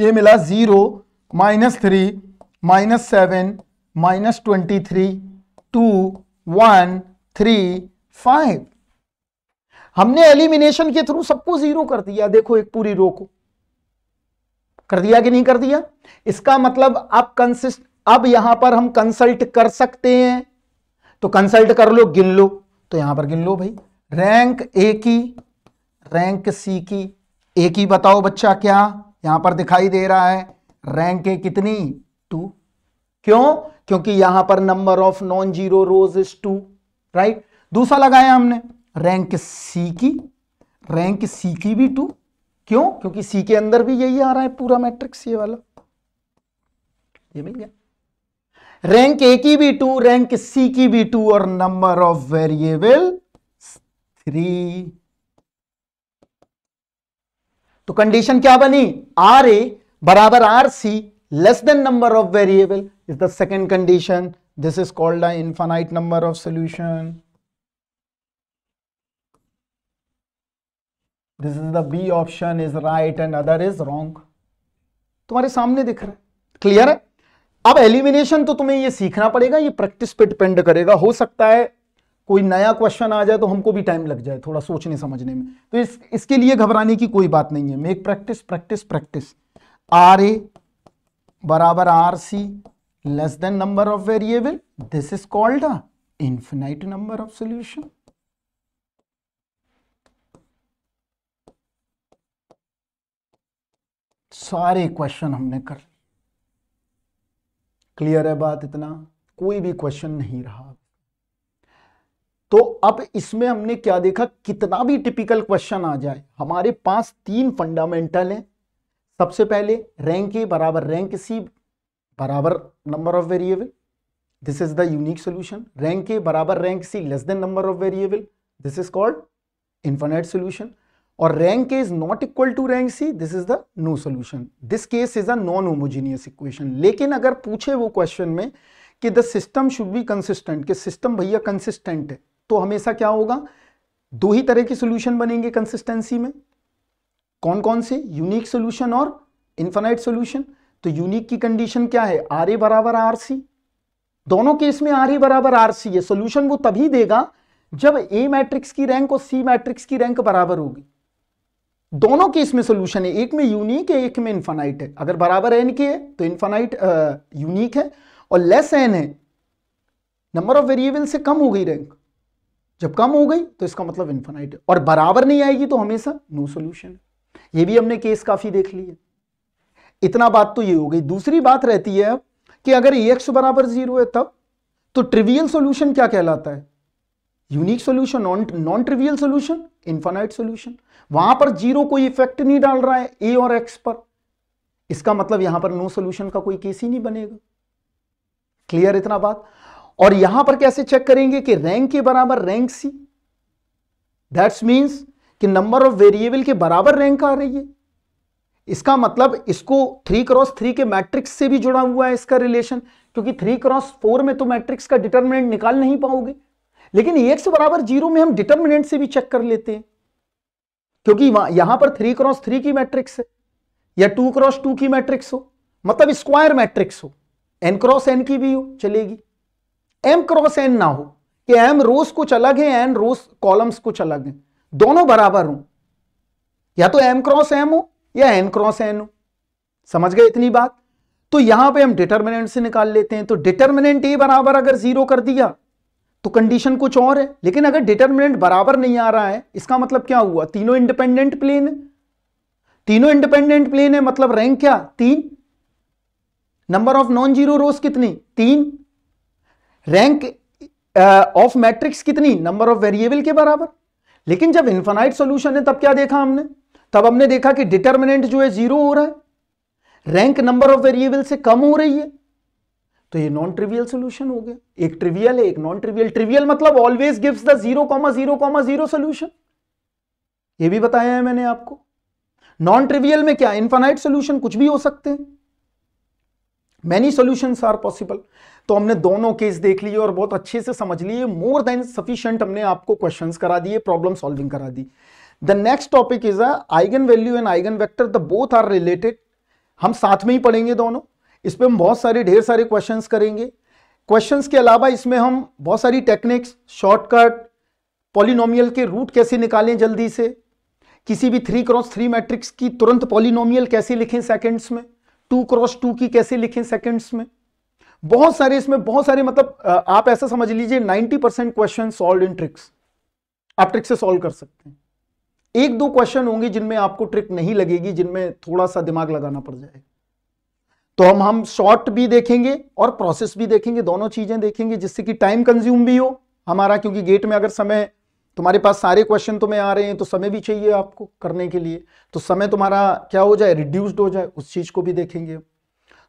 ये मिला zero minus three minus seven minus twenty three two one three five हमने एलिमिनेशन के थ्रू सबको जीरो कर दिया देखो एक पूरी रो को कर दिया कि नहीं कर दिया इसका मतलब आप कंसिस्ट अब यहां पर हम कंसल्ट कर सकते हैं तो कंसल्ट कर लो गिन लो तो यहां पर गिन लो भाई रैंक ए की रैंक सी की ए की बताओ बच्चा क्या यहां पर दिखाई दे रहा है रैंक ए कितनी टू क्यों क्योंकि यहां पर number of non zero rows is two right दूसरा लगाया हमने रैंक सी की रैंक सी की भी टू क्यों क्योंकि सी के अंदर भी यही आ रहा है पूरा मैट्रिक्स ये वाला ये मिल गया रैंक ए की भी टू रैंक सी की भी टू और नंबर ऑफ वेरिएबल थ्री तो कंडीशन क्या बनी आर ए बराबर R C less than number of variable is the second condition this is called infinite number of solution this is the B option is right and other is wrong तुम्हारे सामने दिख रहा है क्लियर है अब एलिमिनेशन तो तुम्हें ये सीखना पड़ेगा ये प्रैक्टिस पे डिपेंड करेगा हो सकता है कोई नया क्वेश्चन आ जाए तो हमको भी टाइम लग जाए थोड़ा सोचने समझने में तो इस इसके लिए घबराने की कोई बात नहीं है make practice practice practice R A बराबर R C less than number of variable this is called a number of solution सारे क्वेश्चन हमने कर क्लियर है बात इतना कोई भी क्वेश्चन नहीं रहा तो अब इसमें हमने क्या देखा कितना भी टिपिकल क्वेश्चन आ जाए हमारे पास तीन फंडामेंटल हैं सबसे पहले रैंक ए बराबर रैंक सी बराबर number of variable this is the unique solution rank A बराबर rank C less than number of variable this is called infinite solution और rank A is not equal to rank C this is the no solution this case is a non homogeneous equation लेकिन अगर पूछे वो क्वेश्चन में कि the system should be consistent कि सिस्टम भैया कंसिस्टेंट है तो हमेशा क्या होगा दो ही तरह के सोल्यूशन बनेंगे कंसिस्टेंसी में कौन कौन से यूनिक सोल्यूशन और इन्फाइट सोल्यूशन तो यूनिक की कंडीशन क्या है आर ए बराबर आर सी दोनों केस में आर ए बराबर आर सी है सोल्यूशन वो तभी देगा जब ए मैट्रिक्स की रैंक और सी मैट्रिक्स की रैंक बराबर होगी दोनों केस में सोल्यूशन है एक में यूनिक है एक में इन्फाइट है अगर बराबर एन के है तो इन्फाइट यूनिक है और लेस एन है नंबर ऑफ वेरिएबल से कम हो गई रैंक जब कम हो गई तो इसका मतलब इन्फानाइट और बराबर नहीं आएगी तो हमेशा नो सोल्यूशन ये भी हमने केस काफी देख ली है इतना बात तो ये हो गई दूसरी बात रहती है कि अगर ए एक्स बराबर जीरो है तब तो ट्रिवियल सोल्यूशन क्या कहलाता है unique solution non trivial solution infinite solution वहां पर जीरो कोई इफेक्ट नहीं डाल रहा है ए और एक्स पर इसका मतलब यहां पर नो सोल्यूशन का कोई केस ही नहीं बनेगा क्लियर इतना बात और यहां पर कैसे चेक करेंगे कि रैंक के बराबर रैंक सी दैट्स मींस कि नंबर ऑफ वेरिएबल के बराबर रैंक आ रही है इसका मतलब इसको थ्री क्रॉस थ्री के मैट्रिक्स से भी जुड़ा हुआ है इसका रिलेशन क्योंकि थ्री क्रॉस फोर में तो मैट्रिक्स का डिटर्मिनेंट निकाल नहीं पाओगे लेकिन एक्स बराबर जीरो में हम डिटर्मिनेंट से भी चेक कर लेते हैं क्योंकि यहां पर थ्री क्रॉस थ्री की मैट्रिक्स है या टू क्रॉस टू की मैट्रिक्स हो मतलब स्क्वायर मैट्रिक्स हो एन क्रॉस एन की भी हो चलेगी एम क्रॉस एन ना हो कि एम रोस कुछ अलग है एन रोस कॉलम्स कुछ अलग है दोनों बराबर तो हो या तो एम क्रॉस एम हो या एन क्रॉस एन हो समझ गए इतनी बात तो यहां पे हम डिटर्मिनेंट से निकाल लेते हैं तो डिटर्मिनेंट ए बराबर अगर जीरो कर दिया तो कंडीशन कुछ और है लेकिन अगर डिटर्मिनेंट बराबर नहीं आ रहा है इसका मतलब क्या हुआ तीनों इंडिपेंडेंट प्लेन है तीनों इंडिपेंडेंट प्लेन है मतलब रैंक क्या तीन number of non zero rows कितनी तीन रैंक ऑफ मैट्रिक्स कितनी नंबर ऑफ वेरिएबल के बराबर लेकिन जब इंफानाइट सोल्यूशन है तब क्या देखा हमने तब हमने देखा कि डिटर्मिनेंट जो है जीरो हो रहा है रैंक नंबर ऑफ वेरिएबल से कम हो रही है तो ये नॉन ट्रिवियल सॉल्यूशन हो गया एक ट्रिवियल है एक नॉन ट्रिवियल ट्रिवियल मतलब always gives the zero comma zero comma zero solution ये भी बताया है मैंने आपको नॉन ट्रिवियल में क्या इंफानाइट सोल्यूशन कुछ भी हो सकते हैं मैनी सोल्यूशन आर पॉसिबल तो हमने दोनों केस देख लिए और बहुत अच्छे से समझ लिए मोर देन सफिशियंट हमने आपको क्वेश्चन करा दिए प्रॉब्लम सॉल्विंग करा दी the next topic is eigen value and eigen vector the both are related हम साथ में ही पढ़ेंगे दोनों इस पर हम बहुत सारे ढेर सारे क्वेश्चन करेंगे क्वेश्चन के अलावा इसमें हम बहुत सारी टेक्निक्स शॉर्टकट पॉलिनोमियल के रूट कैसे निकालें जल्दी से किसी भी थ्री क्रॉस थ्री मैट्रिक्स की तुरंत पॉलिनोमियल कैसे लिखें सेकंड्स में टू क्रॉस टू की कैसे लिखें सेकंड्स में बहुत सारे इसमें बहुत सारे मतलब आप ऐसा समझ लीजिए 90 परसेंट क्वेश्चन सोल्व इन ट्रिक्स आप ट्रिक से सॉल्व कर सकते हैं एक दो क्वेश्चन होंगे जिनमें आपको ट्रिक नहीं लगेगी जिनमें थोड़ा सा दिमाग लगाना पड़ जाएगा तो हम हम शॉर्ट भी देखेंगे और प्रोसेस भी देखेंगे दोनों चीजें देखेंगे जिससे कि टाइम कंज्यूम भी हो हमारा क्योंकि गेट में अगर समय तुम्हारे पास सारे क्वेश्चन तुम्हें आ रहे हैं तो समय भी चाहिए आपको करने के लिए तो समय तुम्हारा क्या हो जाए रिड्यूस्ड हो जाए उस चीज को भी देखेंगे हम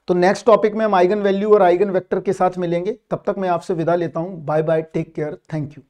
तो नेक्स्ट टॉपिक में हम आइगन वैल्यू और आइगन वेक्टर के साथ मिलेंगे तब तक मैं आपसे विदा लेता हूं bye bye take care thank you